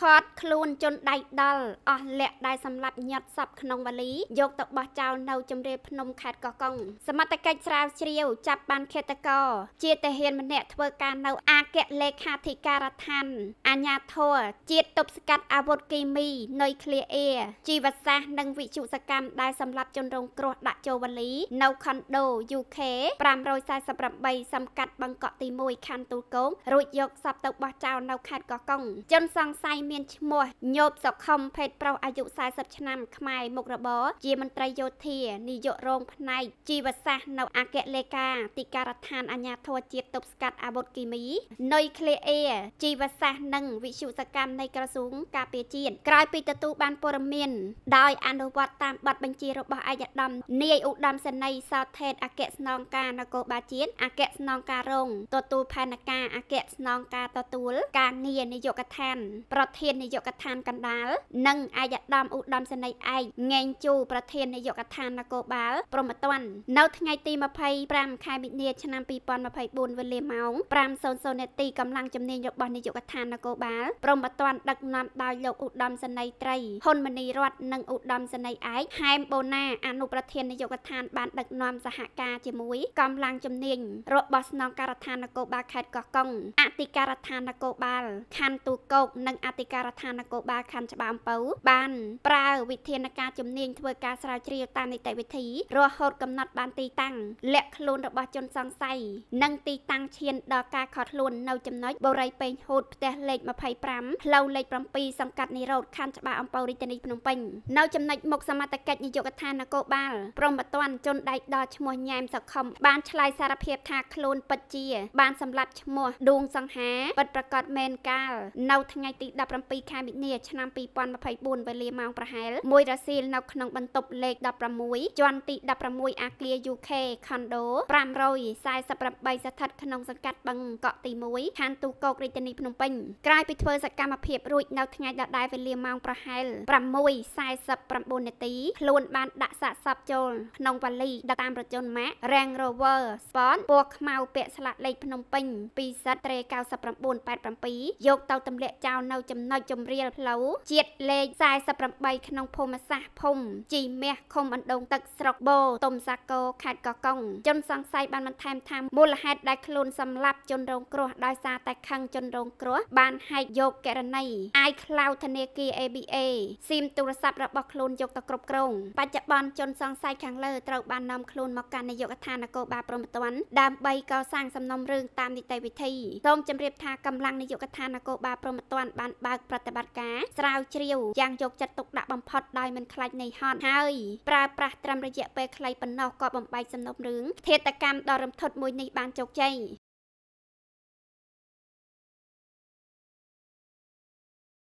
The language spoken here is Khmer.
ខត់ខ្លួនជន់ដៃដល់អស់លាក់ដែលសម្លាប់ញាត់សពក្នុងវលី យកទៅបោះចោលនៅជំរាលភ្នំខេត្តកោះកុងសមត្ថកិច្ចស្រាវជ្រាវចាប់បានឃាតករជាតាហានម្នាក់ធ្វើការនៅអគ្គលេខាធិការដ្ឋានអាជ្ញាធរជាតិទប់ស្កាត់អាវុធគីមីនុយក្លេអ៊ែរជីវសាស្ត្រនិងវិទ្យុសកម្មដែលសម្លាប់ជនរងគ្រោះដាក់ចូលវលីនៅខុនដូ UK 548សំកាត់បឹងកក់ទី1ខណ្ឌទូលគោករួចយកសពទៅបោះចោលនៅខេត្តកោះកុងជនសង្ស័យមានឈ្មោះញោបសុខុមភេទប្រុសអាយុ40ឆ្នាំខ្មែរមុខរបរជាមន្ត្រីយោធានាយករង ផ្នែកជីវសាស្ត្រនៅអគ្គលេខាទីការដ្ឋានអាជ្ញាធរជាតិទប់ស្កាត់អាវុធគីមីនុយក្លេអ៊ែរជីវសាស្ត្រនិងវិទ្យុសកម្មនៃក្រសួងការពារជាតិក្រោយពីទទួលបានព័ត៌មានដោយអនុវត្តតាមប័ណ្ណបញ្ជារបស់ឯកឧត្តមនាយឧត្តមសេនីយ៍សោថេតអគ្គស្នងការនគរបាលជាតិអគ្គស្នងការរងទទួលផែនការអគ្គស្នងការ ទទួលការងារនាយកដ្ឋានប្រធានធាននាយកដ្ឋានកណ្ដាលនិងអាយដាមឧត្តមសេនីយ៍ឯកងេងជូប្រធាននាយកដ្ឋាននគរបាលព្រំត្តននៅថ្ងៃទី25ខែមិនិនាឆ្នាំ2024វេលាម៉ោង5:00នាទីកម្លាំងជំនាញរបស់នាយកដ្ឋាននគរបាលព្រំត្តនដឹកនាំដោយលោកឧត្តមសេនីយ៍ត្រីហ៊ុនម៉ាណីរត និងឧត្តមសេនីយ៍ឯកហែមបូណា អនុប្រធាននាយកដ្ឋានបានដឹកនាំសហការជាមួយកម្លាំងជំនាញរបស់ស្នងការដ្ឋាននគរបាលខេត្តកោះកុងអធិការដ្ឋាននគរបាលខណ្ឌទូកោកនិងអធិការដ្ឋាននគរបាលខណ្ឌច្បារអំពៅ បានប្រើវិធានការជំនាញធ្វើការស្រាវជ្រាវតាមនីតិវិធីរហូតកំណត់បានទីតាំងលាក់ខ្លួនរបស់ជនសង្ស័យនិងទីតាំងឈានដល់ការខត់ខ្លួននៅចំណុចបូរីពេញហូតផ្ទះលេខ25ផ្លូវលេខ7សង្កាត់និរោធខណ្ឌច្បារអំពៅរាជធានីភ្នំពេញនៅចំណុចមុខសមត្ថកិច្ចនាយកដ្ឋាននគរបាលព្រមបទានជនដៃដល់ឈ្មោះញ៉ែមសុខុមបានឆ្លើយសារភាពថាខ្លួនពិតជា បានសម្លាប់ឈ្មោះដួងសង្ហាពិតប្រកបមែនកាល នៅថ្ងៃទី15 7ខែមិនិនាឆ្នាំ2024វេលាម៉ោងប្រហែល1រសៀលនៅក្នុងបន្ទប់លេខ16ជាន់ទី16អាគារ UK ខុនដូ548ស្ថិត ក្នុងសង្កាត់បឹងកក់ទី1ខណ្ឌទូកោករាជធានីភ្នំពេញក្រោយពីធ្វើសកម្មភាពរួចនៅថ្ងៃដដែលវេលាម៉ោងប្រហែល6:49នាទីខ្លួន បានដាក់សាកសពចូលក្នុងវ៉ាលីដឹកតាមរថយន្តម៉ាក Range Rover Sport ពណ៌ខ្មៅ ពាក់ស្លាកលេខភ្នំពេញ 2Z39987 យកទៅទម្លាក់ចោលនៅចំចំណុចចម្រៀលផ្លូវជាតិលេខ48ក្នុងភូមិសាស្ត្រភូមិជីមះឃុំអណ្ដូងទឹកស្រុកបូតុំសាគរខេត្តកោះកុងជន សង្ស័យបានបន្ថែមថាមូលហេតុដែលខ្លួនសម្លាប់ជនរងគ្រោះដោយសារតែខឹងជនរងគ្រោះ បានហែកយកករណីអាយក្លៅធនាគារ ABA ស៊ីមទូរស័ព្ទរបស់ខ្លួនយកទៅគ្រប់គ្រង បច្ចុប្បន្នជន សង្ស័យខាងលើត្រូវបាននាំខ្លួនមកកាន់នាយកដ្ឋាននគរបាលព្រំប្រទានដើម្បីកសាងសំណុំរឿងតាមនីតិវិធីសូមជម្រាបថាកម្លាំងនាយកដ្ឋាននគរបាលព្រំប្រទានបានបើកប្រតិបត្តិការស្រាវជ្រាវយ៉ាងយកចិត្តទុកដាក់បំផុតដោយមិនខ្លាចនៃហត់ហើយប្រើប្រាស់ត្រឹមរយៈពេលខ្លីប៉ុណ្ណោះក៏បំបែកសំណុំរឿងធាតកម្មដ៏រន្ធត់មួយនេះបានជោគជ័យ